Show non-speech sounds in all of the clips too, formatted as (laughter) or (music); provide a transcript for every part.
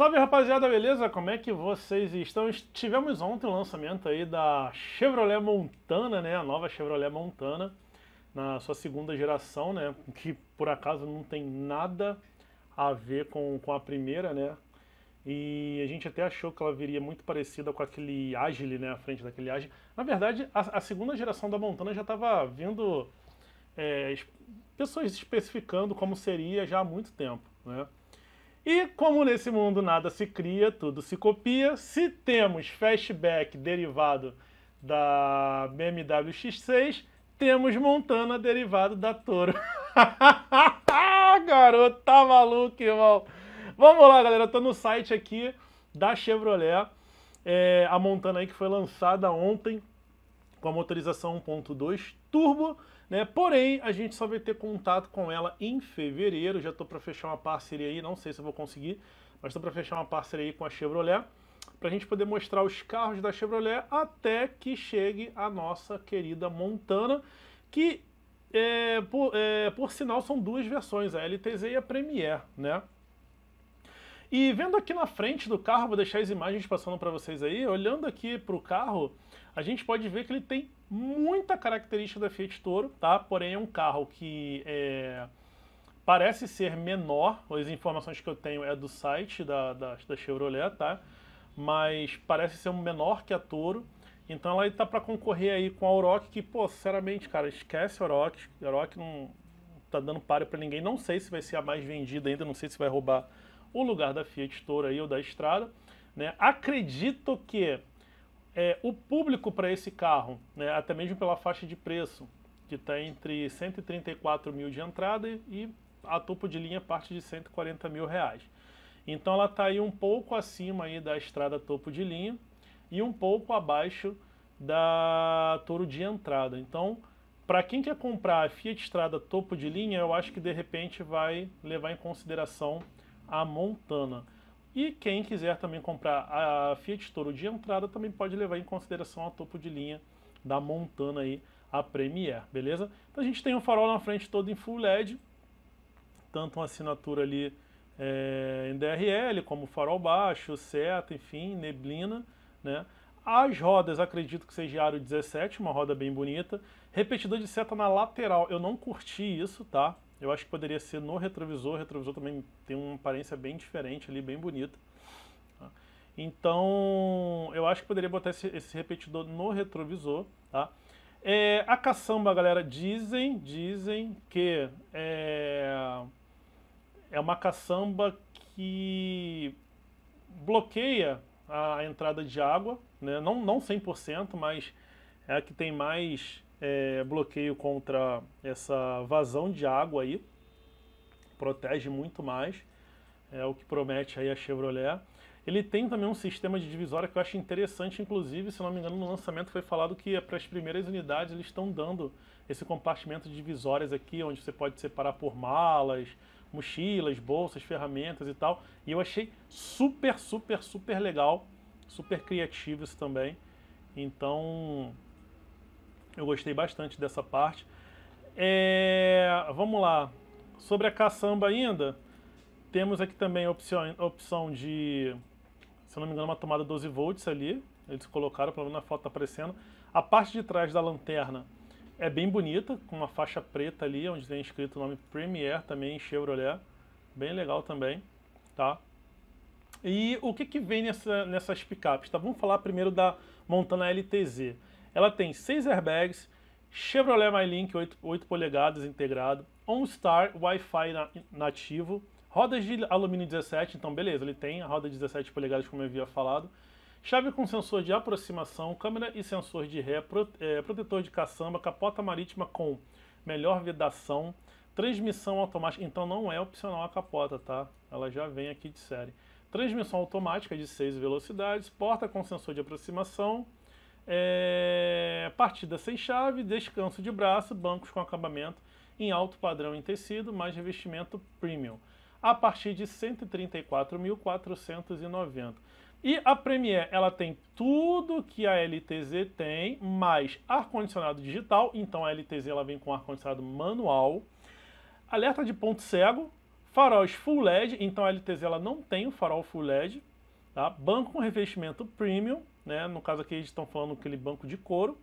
Salve rapaziada, beleza? Como é que vocês estão? Tivemos ontem o lançamento aí da Chevrolet Montana, né? A nova Chevrolet Montana, na sua segunda geração, né? Que por acaso não tem nada a ver com, com a primeira, né? E a gente até achou que ela viria muito parecida com aquele Agile, né? A frente daquele Agile. Na verdade, a, a segunda geração da Montana já estava vindo é, pessoas especificando como seria já há muito tempo, né? E como nesse mundo nada se cria, tudo se copia, se temos fastback derivado da BMW X6, temos Montana derivado da Toro. (laughs) Garoto, tá maluco, irmão. Vamos lá, galera. Eu tô no site aqui da Chevrolet. É, a Montana aí que foi lançada ontem com a motorização 1.2 turbo. Né? Porém, a gente só vai ter contato com ela em fevereiro. Já estou para fechar uma parceria aí, não sei se vou conseguir, mas estou para fechar uma parceria aí com a Chevrolet para a gente poder mostrar os carros da Chevrolet até que chegue a nossa querida Montana, que é, por, é, por sinal são duas versões, a LTZ e a Premier, né? E vendo aqui na frente do carro, vou deixar as imagens passando para vocês aí, olhando aqui para o carro, a gente pode ver que ele tem muita característica da Fiat Toro, tá? Porém é um carro que é, parece ser menor, as informações que eu tenho é do site da, da, da Chevrolet, tá? Mas parece ser um menor que a Toro, então ela está para concorrer aí com a Oroch, que, pô, sinceramente, cara, esquece a Oroch, a Oroch não tá dando páreo para ninguém, não sei se vai ser a mais vendida ainda, não sei se vai roubar o lugar da Fiat Toro aí, ou da Estrada. Né? Acredito que é, o público para esse carro, né, até mesmo pela faixa de preço, que está entre 134 mil de entrada e a topo de linha parte de 140 mil reais. Então ela está aí um pouco acima aí da estrada topo de linha e um pouco abaixo da Toro de entrada. Então, para quem quer comprar a Fiat Estrada topo de linha, eu acho que de repente vai levar em consideração a Montana. E quem quiser também comprar a Fiat Toro de entrada também pode levar em consideração a topo de linha da Montana aí, a Premier, beleza? Então a gente tem o um farol na frente todo em full LED, tanto uma assinatura ali é, em DRL, como farol baixo, seta, enfim, neblina, né? As rodas, acredito que seja aro 17, uma roda bem bonita. Repetidor de seta na lateral, eu não curti isso, tá? Eu acho que poderia ser no retrovisor, o retrovisor também tem uma aparência bem diferente ali, bem bonita. Tá? Então, eu acho que poderia botar esse, esse repetidor no retrovisor, tá? É, a caçamba, galera, dizem, dizem que é, é uma caçamba que bloqueia a entrada de água, né? não, não 100%, mas é a que tem mais é, bloqueio contra essa vazão de água aí, protege muito mais, é o que promete aí a Chevrolet. Ele tem também um sistema de divisória que eu acho interessante, inclusive, se não me engano, no lançamento foi falado que é para as primeiras unidades eles estão dando esse compartimento de divisórias aqui, onde você pode separar por malas, mochilas, bolsas, ferramentas e tal. E eu achei super, super, super legal, super criativo isso também. Então, eu gostei bastante dessa parte. É, vamos lá. Sobre a caçamba ainda, temos aqui também a opção, opção de, se não me engano, uma tomada 12 volts ali. Eles colocaram, pelo menos na foto está aparecendo. A parte de trás da lanterna é bem bonita, com uma faixa preta ali, onde tem escrito o nome Premier também em Chevrolet. Bem legal também, tá? E o que, que vem nessa, nessas picapes? Tá? Vamos falar primeiro da Montana LTZ. Ela tem 6 airbags, Chevrolet MyLink 8, 8 polegadas integrado, OnStar Wi-Fi na, nativo, rodas de alumínio 17, então beleza, ele tem a roda de 17 polegadas como eu havia falado, chave com sensor de aproximação, câmera e sensor de ré, pro, é, protetor de caçamba, capota marítima com melhor vedação, transmissão automática, então não é opcional a capota, tá? Ela já vem aqui de série. Transmissão automática de 6 velocidades, porta com sensor de aproximação, é, partida sem chave, descanso de braço, bancos com acabamento em alto padrão em tecido, mais revestimento premium, a partir de 134.490. E a Premier, ela tem tudo que a LTZ tem, mais ar-condicionado digital, então a LTZ ela vem com ar-condicionado manual, alerta de ponto cego, faróis full LED, então a LTZ ela não tem o farol full LED, tá? banco com revestimento premium, né? No caso aqui, eles estão falando aquele banco de couro.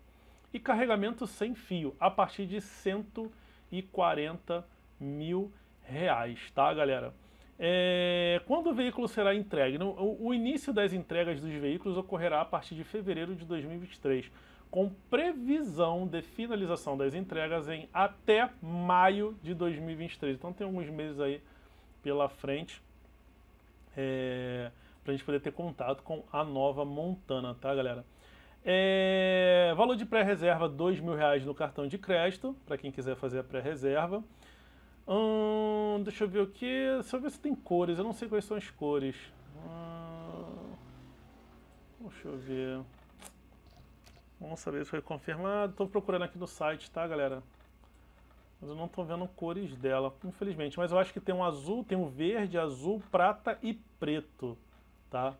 E carregamento sem fio, a partir de 140 mil reais, tá, galera? É, quando o veículo será entregue? No, o, o, início das entregas dos veículos ocorrerá a partir de fevereiro de 2023, com previsão de finalização das entregas em até maio de 2023. Então tem alguns meses aí pela frente. É, para a gente poder ter contato com a nova Montana, tá, galera? É, valor de pré-reserva, dois mil reais no cartão de crédito, para quem quiser fazer a pré-reserva. Hum, deixa eu ver o que. Deixa eu ver se tem cores. Eu não sei quais são as cores. Hum, deixa eu ver. Vamos saber se foi confirmado. Estou procurando aqui no site, tá, galera? Mas eu não estou vendo cores dela, infelizmente. Mas eu acho que tem um azul, tem um verde, azul, prata e preto tá?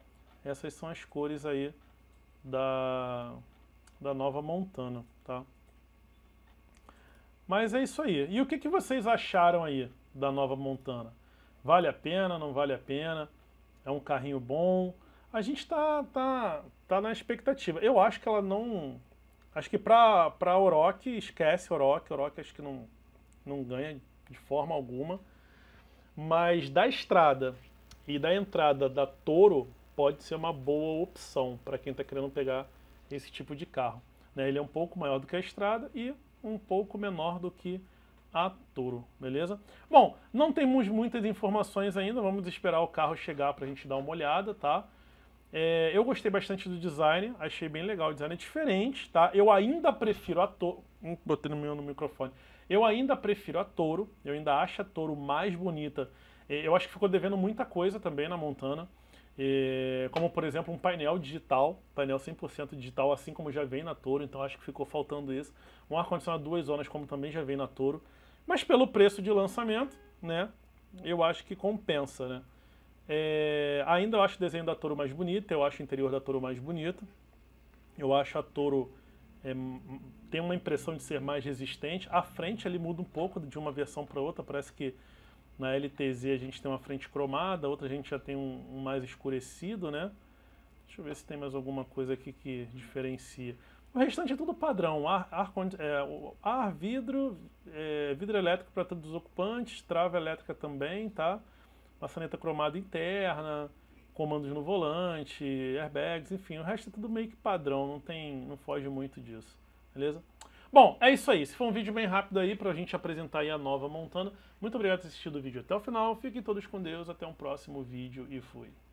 Essas são as cores aí da, da nova Montana, tá? Mas é isso aí. E o que, que vocês acharam aí da nova Montana? Vale a pena, não vale a pena? É um carrinho bom? A gente tá, tá, tá na expectativa. Eu acho que ela não... Acho que pra, pra Orochi, esquece Orochi. Orochi acho que não, não ganha de forma alguma. Mas da estrada, e da entrada da Toro pode ser uma boa opção para quem está querendo pegar esse tipo de carro. Né? Ele é um pouco maior do que a Estrada e um pouco menor do que a Toro, beleza? Bom, não temos muitas informações ainda, vamos esperar o carro chegar para a gente dar uma olhada, tá? É, eu gostei bastante do design, achei bem legal, o design é diferente, tá? Eu ainda prefiro a Toro, hum, botei no meu no microfone, eu ainda prefiro a Toro, eu ainda acho a Toro mais bonita eu acho que ficou devendo muita coisa também na Montana, como por exemplo um painel digital, painel 100% digital, assim como já vem na Toro, então acho que ficou faltando isso. Um ar-condicionado duas zonas, como também já vem na Toro. Mas pelo preço de lançamento, né, eu acho que compensa, né. É, ainda eu acho o desenho da Toro mais bonito, eu acho o interior da Toro mais bonito. Eu acho a Toro é, tem uma impressão de ser mais resistente. A frente ali muda um pouco de uma versão para outra, parece que na LTZ a gente tem uma frente cromada, outra a gente já tem um, um mais escurecido, né? Deixa eu ver se tem mais alguma coisa aqui que diferencia. O restante é tudo padrão. Ar, ar, é, ar vidro, é, vidro elétrico para todos os ocupantes, trava elétrica também, tá? Maçaneta cromada interna, comandos no volante, airbags, enfim. O resto é tudo meio que padrão, não tem, não foge muito disso, beleza? Bom, é isso aí. Esse foi um vídeo bem rápido aí para a gente apresentar a nova Montana. Muito obrigado por ter assistido o vídeo até o final. Fiquem todos com Deus. Até um próximo vídeo e fui.